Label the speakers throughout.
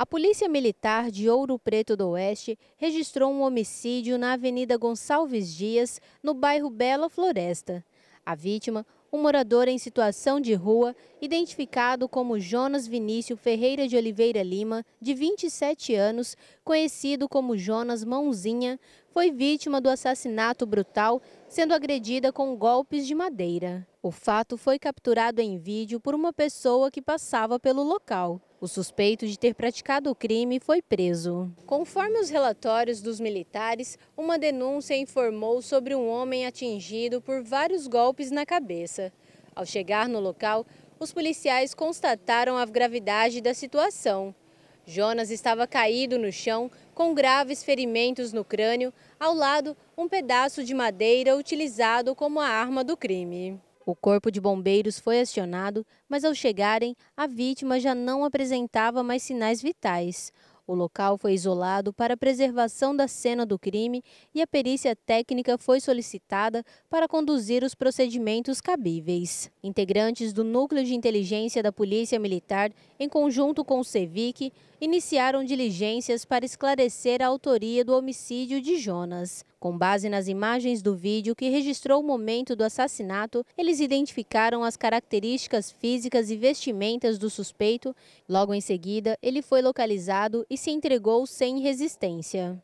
Speaker 1: A Polícia Militar de Ouro Preto do Oeste registrou um homicídio na Avenida Gonçalves Dias, no bairro Bela Floresta. A vítima, um morador em situação de rua, identificado como Jonas Vinícius Ferreira de Oliveira Lima, de 27 anos, conhecido como Jonas Mãozinha, foi vítima do assassinato brutal, sendo agredida com golpes de madeira. O fato foi capturado em vídeo por uma pessoa que passava pelo local. O suspeito de ter praticado o crime foi preso. Conforme os relatórios dos militares, uma denúncia informou sobre um homem atingido por vários golpes na cabeça. Ao chegar no local, os policiais constataram a gravidade da situação. Jonas estava caído no chão, com graves ferimentos no crânio, ao lado, um pedaço de madeira utilizado como a arma do crime. O corpo de bombeiros foi acionado, mas ao chegarem, a vítima já não apresentava mais sinais vitais. O local foi isolado para preservação da cena do crime e a perícia técnica foi solicitada para conduzir os procedimentos cabíveis. Integrantes do Núcleo de Inteligência da Polícia Militar, em conjunto com o CEVIC, iniciaram diligências para esclarecer a autoria do homicídio de Jonas. Com base nas imagens do vídeo que registrou o momento do assassinato, eles identificaram as características físicas e vestimentas do suspeito. Logo em seguida, ele foi localizado e se entregou sem resistência.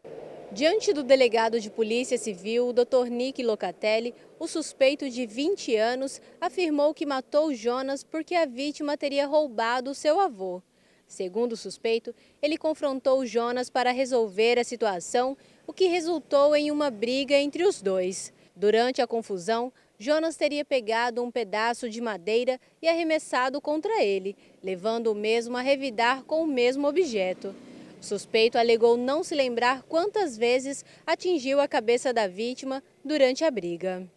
Speaker 1: Diante do delegado de Polícia Civil, o Dr. Nick Locatelli, o suspeito de 20 anos afirmou que matou Jonas porque a vítima teria roubado seu avô. Segundo o suspeito, ele confrontou Jonas para resolver a situação, o que resultou em uma briga entre os dois. Durante a confusão, Jonas teria pegado um pedaço de madeira e arremessado contra ele, levando o mesmo a revidar com o mesmo objeto. O suspeito alegou não se lembrar quantas vezes atingiu a cabeça da vítima durante a briga.